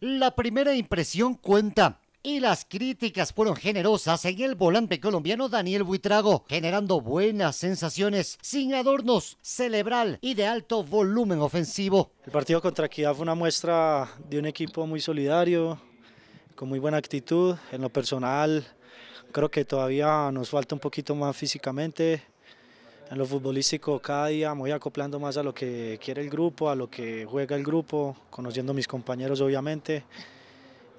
La primera impresión cuenta. Y las críticas fueron generosas en el volante colombiano Daniel Buitrago, generando buenas sensaciones, sin adornos, cerebral y de alto volumen ofensivo. El partido contra Equidad fue una muestra de un equipo muy solidario, con muy buena actitud. En lo personal, creo que todavía nos falta un poquito más físicamente, en lo futbolístico cada día me voy acoplando más a lo que quiere el grupo, a lo que juega el grupo, conociendo a mis compañeros obviamente.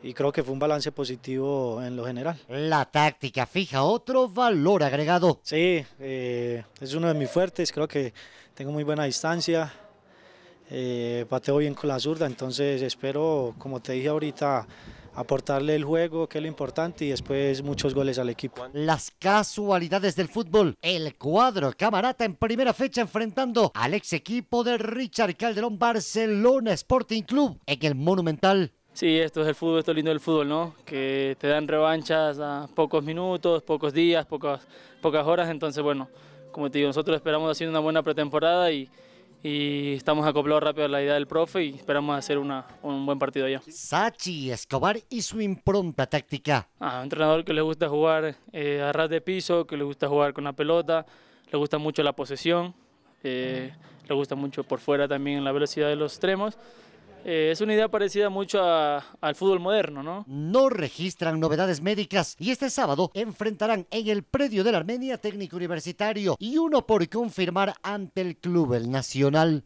Y creo que fue un balance positivo en lo general. La táctica fija, otro valor agregado. Sí, eh, es uno de mis fuertes, creo que tengo muy buena distancia, eh, pateo bien con la zurda, entonces espero, como te dije ahorita, aportarle el juego, que es lo importante, y después muchos goles al equipo. Las casualidades del fútbol. El cuadro camarata en primera fecha enfrentando al ex equipo de Richard Calderón Barcelona Sporting Club en el Monumental. Sí, esto es el fútbol, esto es lindo del fútbol, ¿no? Que te dan revanchas a pocos minutos, pocos días, pocas, pocas horas. Entonces, bueno, como te digo, nosotros esperamos haciendo una buena pretemporada y, y estamos acoplados rápido a la idea del profe y esperamos hacer una, un buen partido allá. Sachi Escobar y su impronta táctica. Ah, un entrenador que le gusta jugar eh, a ras de piso, que le gusta jugar con la pelota, le gusta mucho la posesión, eh, le gusta mucho por fuera también la velocidad de los extremos. Eh, es una idea parecida mucho al fútbol moderno, ¿no? No registran novedades médicas y este sábado enfrentarán en el predio de la Armenia técnico universitario y uno por confirmar ante el club el Nacional.